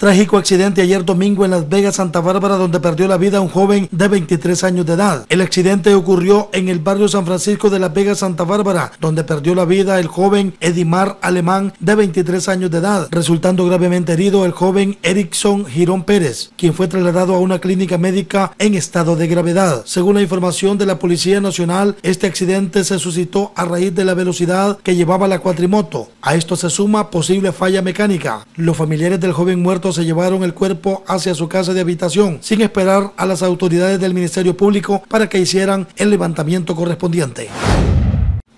Trágico accidente ayer domingo en Las Vegas, Santa Bárbara, donde perdió la vida un joven de 23 años de edad. El accidente ocurrió en el barrio San Francisco de Las Vegas, Santa Bárbara, donde perdió la vida el joven Edimar Alemán, de 23 años de edad, resultando gravemente herido el joven Erickson Girón Pérez, quien fue trasladado a una clínica médica en estado de gravedad. Según la información de la Policía Nacional, este accidente se suscitó a raíz de la velocidad que llevaba la cuatrimoto. A esto se suma posible falla mecánica. Los familiares del joven muerto se llevaron el cuerpo hacia su casa de habitación sin esperar a las autoridades del Ministerio Público para que hicieran el levantamiento correspondiente.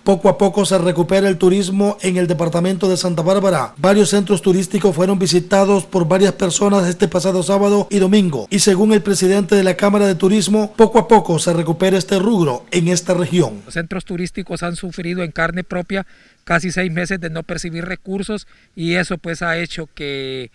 Poco a poco se recupera el turismo en el departamento de Santa Bárbara. Varios centros turísticos fueron visitados por varias personas este pasado sábado y domingo. Y según el presidente de la Cámara de Turismo, poco a poco se recupera este rubro en esta región. Los centros turísticos han sufrido en carne propia casi seis meses de no percibir recursos y eso pues ha hecho que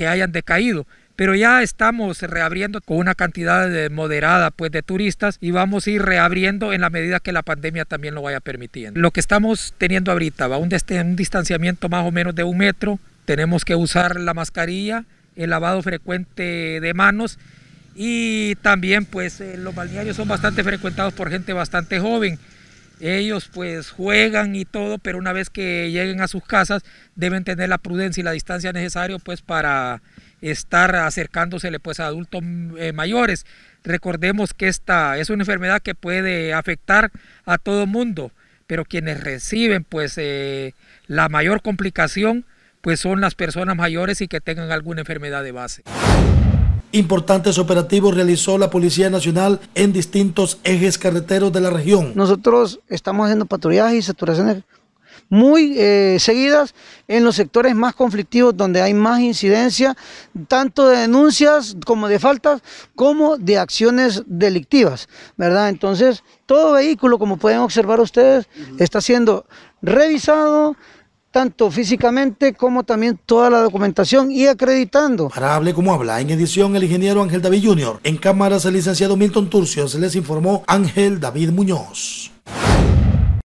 que hayan decaído pero ya estamos reabriendo con una cantidad moderada pues de turistas y vamos a ir reabriendo en la medida que la pandemia también lo vaya permitiendo. Lo que estamos teniendo ahorita va a un distanciamiento más o menos de un metro, tenemos que usar la mascarilla, el lavado frecuente de manos y también pues eh, los balnearios son bastante frecuentados por gente bastante joven. Ellos pues juegan y todo, pero una vez que lleguen a sus casas deben tener la prudencia y la distancia necesaria pues para estar acercándosele pues a adultos eh, mayores. Recordemos que esta es una enfermedad que puede afectar a todo mundo, pero quienes reciben pues eh, la mayor complicación pues son las personas mayores y que tengan alguna enfermedad de base. Importantes operativos realizó la Policía Nacional en distintos ejes carreteros de la región. Nosotros estamos haciendo patrullajes y saturaciones muy eh, seguidas en los sectores más conflictivos donde hay más incidencia, tanto de denuncias como de faltas, como de acciones delictivas, ¿verdad? Entonces, todo vehículo, como pueden observar ustedes, está siendo revisado, tanto físicamente como también toda la documentación y acreditando. Para Hable como habla, en edición el ingeniero Ángel David Jr., en cámaras el licenciado Milton Turcios, les informó Ángel David Muñoz.